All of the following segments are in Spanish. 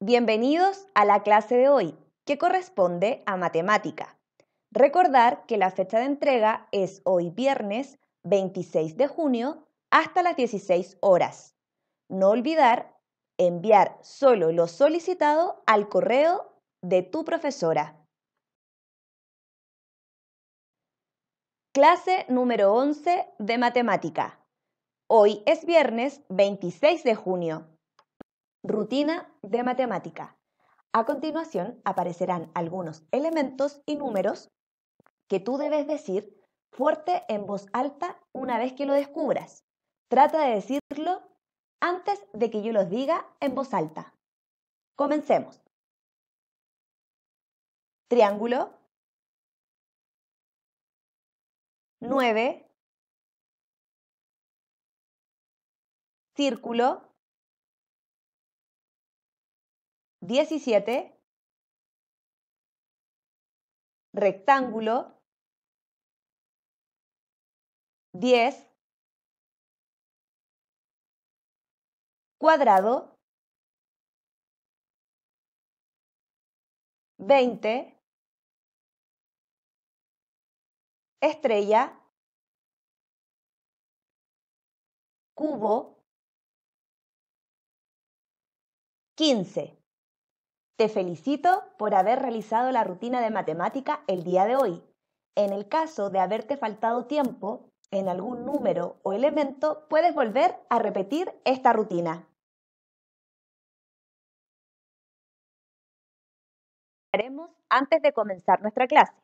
Bienvenidos a la clase de hoy, que corresponde a matemática. Recordar que la fecha de entrega es hoy viernes 26 de junio hasta las 16 horas. No olvidar enviar solo lo solicitado al correo de tu profesora. Clase número 11 de matemática. Hoy es viernes 26 de junio. Rutina de matemática. A continuación aparecerán algunos elementos y números que tú debes decir fuerte en voz alta una vez que lo descubras. Trata de decirlo antes de que yo los diga en voz alta. Comencemos. Triángulo. 9. Círculo. 17, rectángulo, 10, cuadrado, 20, estrella, cubo, 15. Te felicito por haber realizado la rutina de matemática el día de hoy. En el caso de haberte faltado tiempo en algún número o elemento, puedes volver a repetir esta rutina. Haremos antes de comenzar nuestra clase.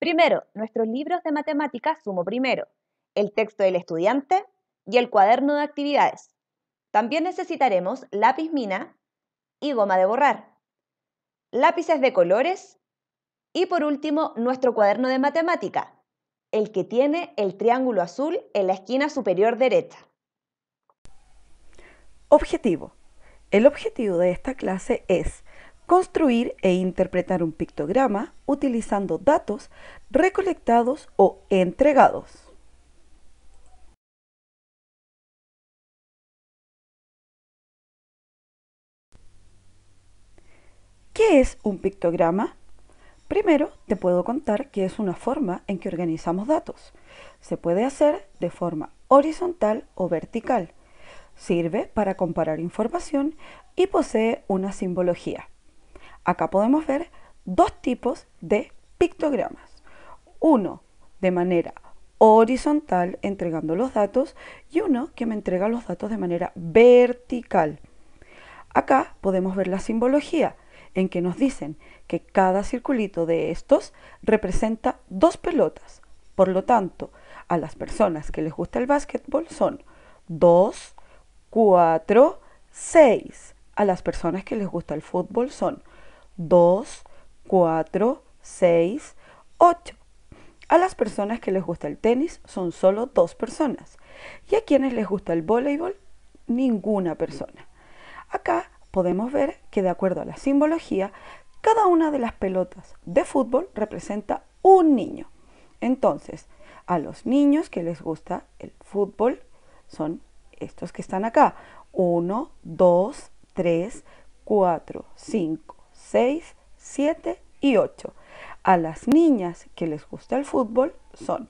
Primero, nuestros libros de matemática sumo primero, el texto del estudiante y el cuaderno de actividades. También necesitaremos lápiz mina y goma de borrar lápices de colores y por último nuestro cuaderno de matemática, el que tiene el triángulo azul en la esquina superior derecha. Objetivo. El objetivo de esta clase es construir e interpretar un pictograma utilizando datos recolectados o entregados. ¿Qué es un pictograma? Primero, te puedo contar que es una forma en que organizamos datos. Se puede hacer de forma horizontal o vertical. Sirve para comparar información y posee una simbología. Acá podemos ver dos tipos de pictogramas. Uno de manera horizontal entregando los datos y uno que me entrega los datos de manera vertical. Acá podemos ver la simbología en que nos dicen que cada circulito de estos representa dos pelotas. Por lo tanto, a las personas que les gusta el básquetbol son 2, 4, 6. A las personas que les gusta el fútbol son 2, 4, 6, 8. A las personas que les gusta el tenis son solo dos personas. Y a quienes les gusta el voleibol, ninguna persona. Acá podemos ver que de acuerdo a la simbología, cada una de las pelotas de fútbol representa un niño. Entonces, a los niños que les gusta el fútbol son estos que están acá. 1, 2, 3, 4, 5, 6, 7 y 8. A las niñas que les gusta el fútbol son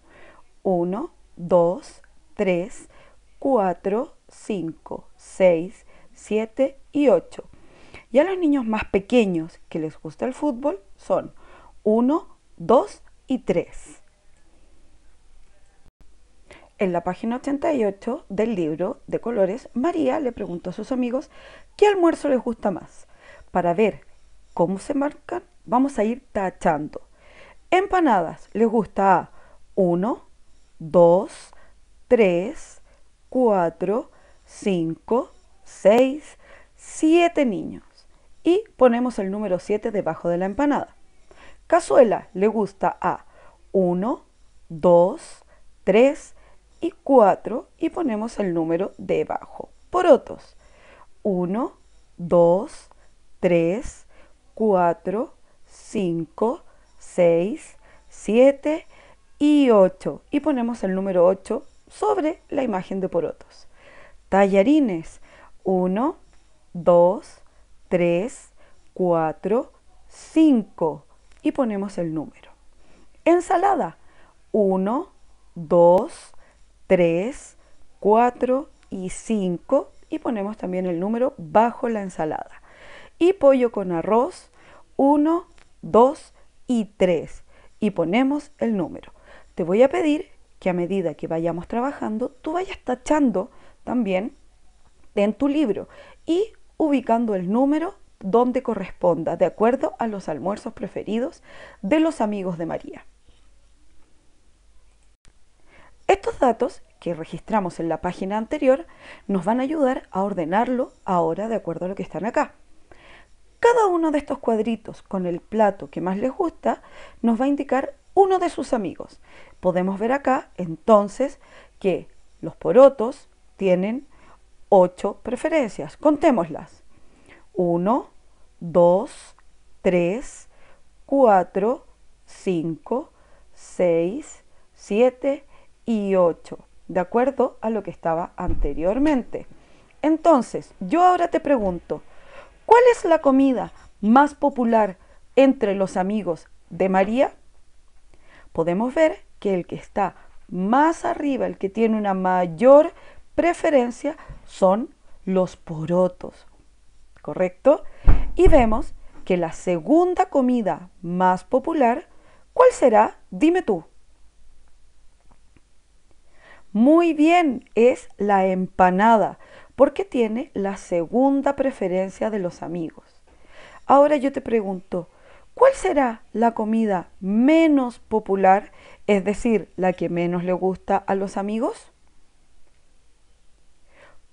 1, 2, 3, 4, 5, 6, 7 y 8. a los niños más pequeños que les gusta el fútbol son 1, 2 y 3. En la página 88 del libro de colores, María le preguntó a sus amigos qué almuerzo les gusta más. Para ver cómo se marcan, vamos a ir tachando. Empanadas les gusta a 1, 2, 3, 4, 5, 6, siete niños y ponemos el número 7 debajo de la empanada. Cazuela le gusta a 1, 2, 3 y 4 y ponemos el número debajo. Porotos. 1, 2, 3, 4, 5, 6, 7 y 8. Y ponemos el número 8 sobre la imagen de porotos. Tallarines. 1, 2, 3, 4, 5 y ponemos el número. Ensalada, 1, 2, 3, 4 y 5 y ponemos también el número bajo la ensalada. Y pollo con arroz, 1, 2 y 3 y ponemos el número. Te voy a pedir que a medida que vayamos trabajando, tú vayas tachando también en tu libro y ubicando el número donde corresponda, de acuerdo a los almuerzos preferidos de los amigos de María. Estos datos que registramos en la página anterior nos van a ayudar a ordenarlo ahora de acuerdo a lo que están acá. Cada uno de estos cuadritos con el plato que más les gusta nos va a indicar uno de sus amigos. Podemos ver acá entonces que los porotos tienen preferencias. Contémoslas. 1, 2, 3, 4, 5, 6, 7 y 8, de acuerdo a lo que estaba anteriormente. Entonces, yo ahora te pregunto, ¿cuál es la comida más popular entre los amigos de María? Podemos ver que el que está más arriba, el que tiene una mayor preferencia son los porotos, ¿correcto? Y vemos que la segunda comida más popular, ¿cuál será? Dime tú. Muy bien, es la empanada, porque tiene la segunda preferencia de los amigos. Ahora yo te pregunto, ¿cuál será la comida menos popular, es decir, la que menos le gusta a los amigos?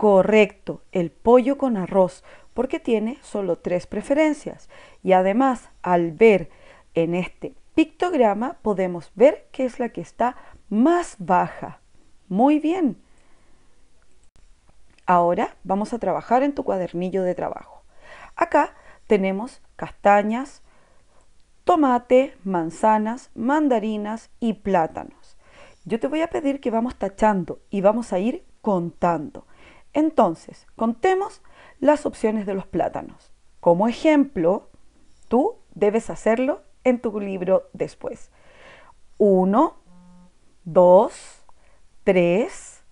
Correcto, el pollo con arroz, porque tiene solo tres preferencias. Y además, al ver en este pictograma, podemos ver que es la que está más baja. Muy bien. Ahora vamos a trabajar en tu cuadernillo de trabajo. Acá tenemos castañas, tomate, manzanas, mandarinas y plátanos. Yo te voy a pedir que vamos tachando y vamos a ir contando. Entonces, contemos las opciones de los plátanos. Como ejemplo, tú debes hacerlo en tu libro después. 1, 2, 3,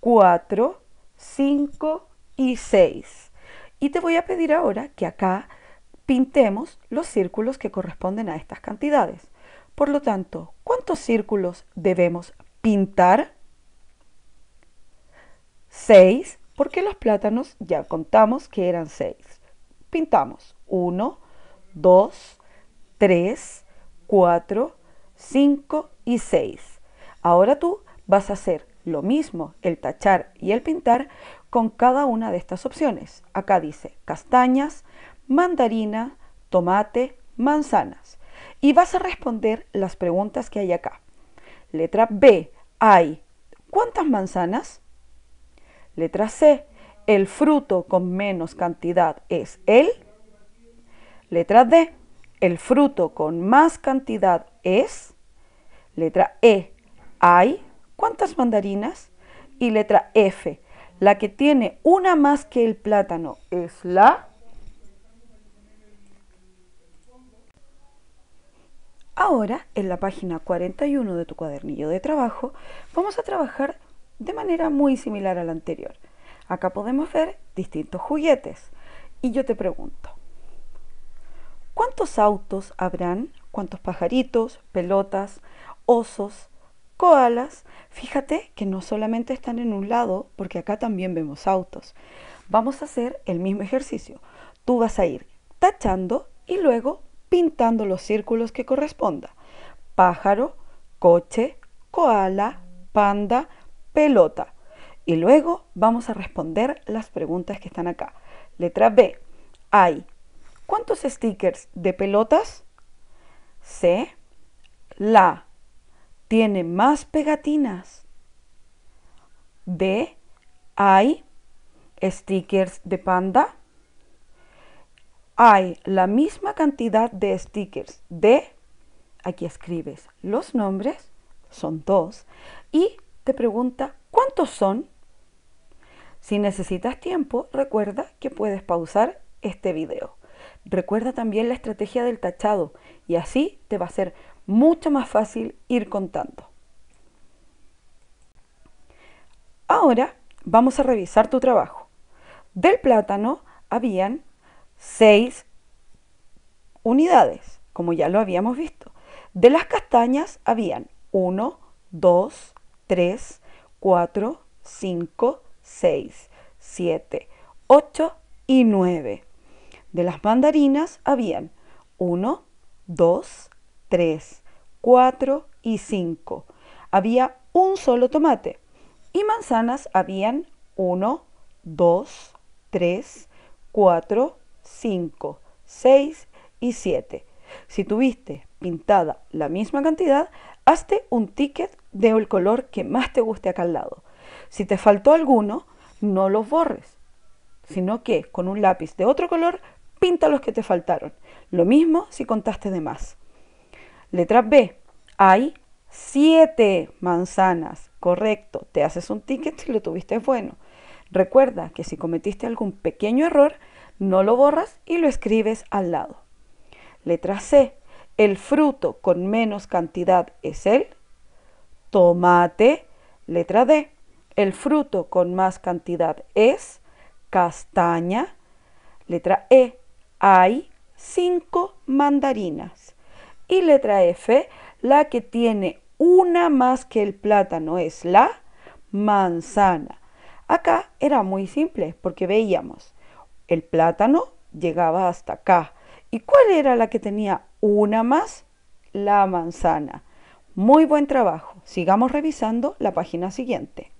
4, 5 y 6. Y te voy a pedir ahora que acá pintemos los círculos que corresponden a estas cantidades. Por lo tanto, ¿cuántos círculos debemos pintar? 6 porque los plátanos ya contamos que eran seis. Pintamos 1, 2, 3, 4, 5 y 6. Ahora tú vas a hacer lo mismo, el tachar y el pintar, con cada una de estas opciones. Acá dice castañas, mandarina, tomate, manzanas. Y vas a responder las preguntas que hay acá. Letra B, hay ¿cuántas manzanas? Letra C, el fruto con menos cantidad es el. Letra D, el fruto con más cantidad es. Letra E, hay. ¿Cuántas mandarinas? Y letra F, la que tiene una más que el plátano es la... Ahora, en la página 41 de tu cuadernillo de trabajo, vamos a trabajar de manera muy similar a la anterior. Acá podemos ver distintos juguetes. Y yo te pregunto, ¿cuántos autos habrán? ¿Cuántos pajaritos, pelotas, osos, koalas? Fíjate que no solamente están en un lado, porque acá también vemos autos. Vamos a hacer el mismo ejercicio. Tú vas a ir tachando y luego pintando los círculos que corresponda. Pájaro, coche, koala, panda, pelota. Y luego vamos a responder las preguntas que están acá. Letra B. Hay ¿Cuántos stickers de pelotas? C. La. Tiene más pegatinas. D. Hay stickers de panda. Hay la misma cantidad de stickers de, aquí escribes los nombres, son dos, y te pregunta cuántos son. Si necesitas tiempo, recuerda que puedes pausar este video. Recuerda también la estrategia del tachado y así te va a ser mucho más fácil ir contando. Ahora vamos a revisar tu trabajo. Del plátano habían 6 unidades, como ya lo habíamos visto. De las castañas habían 1, 2, 3, 4, 5, 6, 7, 8 y 9. De las mandarinas habían 1, 2, 3, 4 y 5. Había un solo tomate. Y manzanas habían 1, 2, 3, 4, 5, 6 y 7. Si tuviste pintada la misma cantidad, hazte un ticket de el color que más te guste acá al lado. Si te faltó alguno, no los borres, sino que con un lápiz de otro color pinta los que te faltaron. Lo mismo si contaste de más. Letra B. Hay siete manzanas. Correcto. Te haces un ticket si lo tuviste bueno. Recuerda que si cometiste algún pequeño error, no lo borras y lo escribes al lado. Letra C. El fruto con menos cantidad es el tomate. Letra D. El fruto con más cantidad es castaña. Letra E. Hay cinco mandarinas. Y letra F. La que tiene una más que el plátano es la manzana. Acá era muy simple porque veíamos el plátano llegaba hasta acá. ¿Y cuál era la que tenía una más? La manzana. Muy buen trabajo. Sigamos revisando la página siguiente.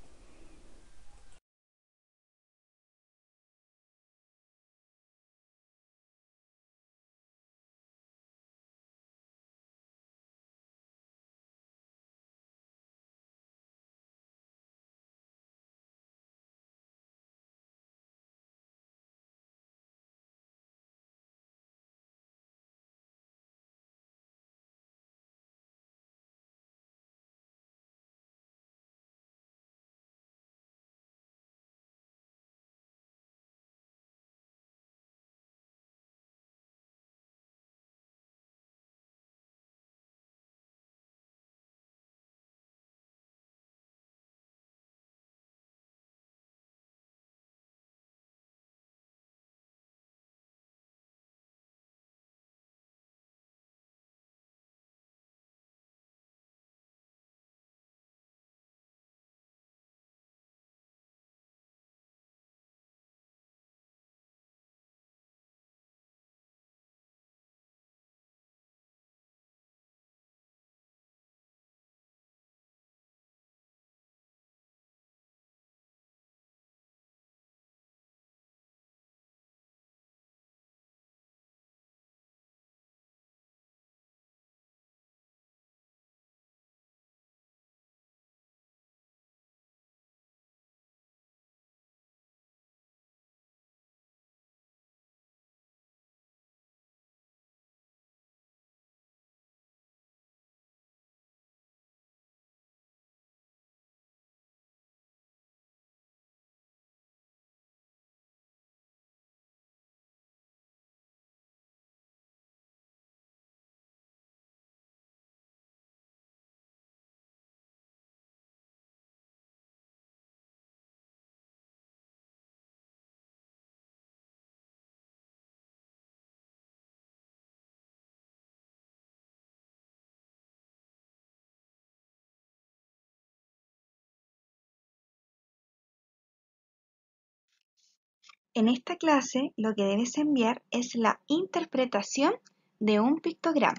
En esta clase lo que debes enviar es la interpretación de un pictograma.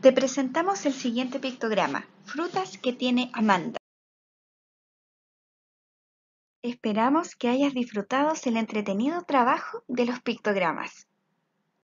Te presentamos el siguiente pictograma, frutas que tiene Amanda. Esperamos que hayas disfrutado el entretenido trabajo de los pictogramas.